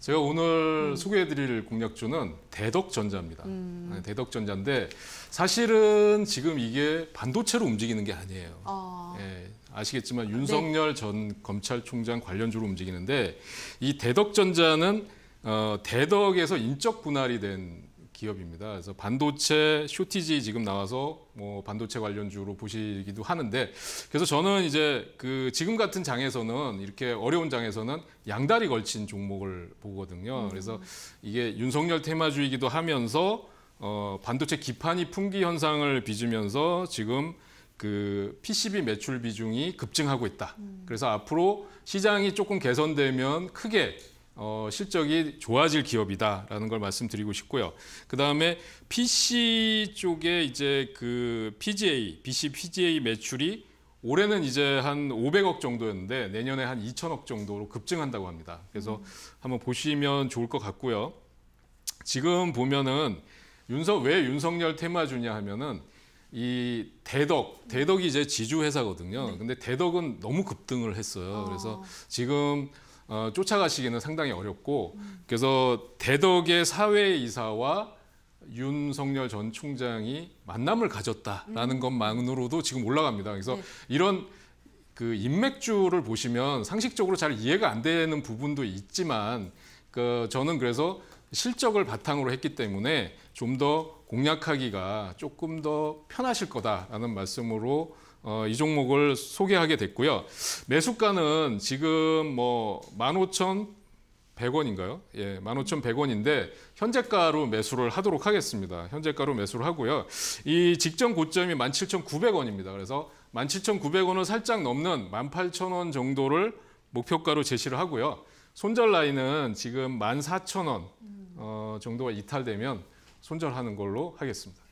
제가 오늘 음. 소개해드릴 공략주는 대덕전자입니다. 음. 네, 대덕전자인데 사실은 지금 이게 반도체로 움직이는 게 아니에요. 어. 예, 아시겠지만 네. 윤석열 네. 전 검찰총장 관련주로 움직이는데 이 대덕전자는 어, 대덕에서 인적 분할이 된 기업입니다. 그래서 반도체 쇼티지 지금 나와서 뭐 반도체 관련주로 보시기도 하는데 그래서 저는 이제 그 지금 같은 장에서는 이렇게 어려운 장에서는 양다리 걸친 종목을 보거든요. 음. 그래서 이게 윤석열 테마주이기도 하면서 어 반도체 기판이 풍기 현상을 빚으면서 지금 그 PCB 매출 비중이 급증하고 있다. 음. 그래서 앞으로 시장이 조금 개선되면 크게 어, 실적이 좋아질 기업이다라는 걸 말씀드리고 싶고요. 그 다음에 PC 쪽에 이제 그 PGA, BC PGA 매출이 올해는 이제 한 500억 정도였는데 내년에 한 2천억 정도로 급증한다고 합니다. 그래서 한번 보시면 좋을 것 같고요. 지금 보면은 윤석 왜 윤석열 테마주냐 하면은 이 대덕 대덕이 이제 지주 회사거든요. 네. 근데 대덕은 너무 급등을 했어요. 그래서 어. 지금 어, 쫓아가시기는 상당히 어렵고 그래서 대덕의 사회 이사와 윤석열 전 총장이 만남을 가졌다라는 음. 것만으로도 지금 올라갑니다. 그래서 네. 이런 그 인맥주를 보시면 상식적으로 잘 이해가 안 되는 부분도 있지만 그 저는 그래서 실적을 바탕으로 했기 때문에 좀 더 공략하기가 조금 더 편하실 거다라는 말씀으로 어, 이 종목을 소개하게 됐고요. 매수가는 지금 뭐 15,100원인가요? 예, 15,100원인데 현재가로 매수를 하도록 하겠습니다. 현재가로 매수를 하고요. 이 직전 고점이 17,900원입니다. 그래서 17,900원을 살짝 넘는 18,000원 정도를 목표가로 제시를 하고요. 손절 라인은 지금 14,000원 어, 정도가 이탈되면 손절하는 걸로 하겠습니다.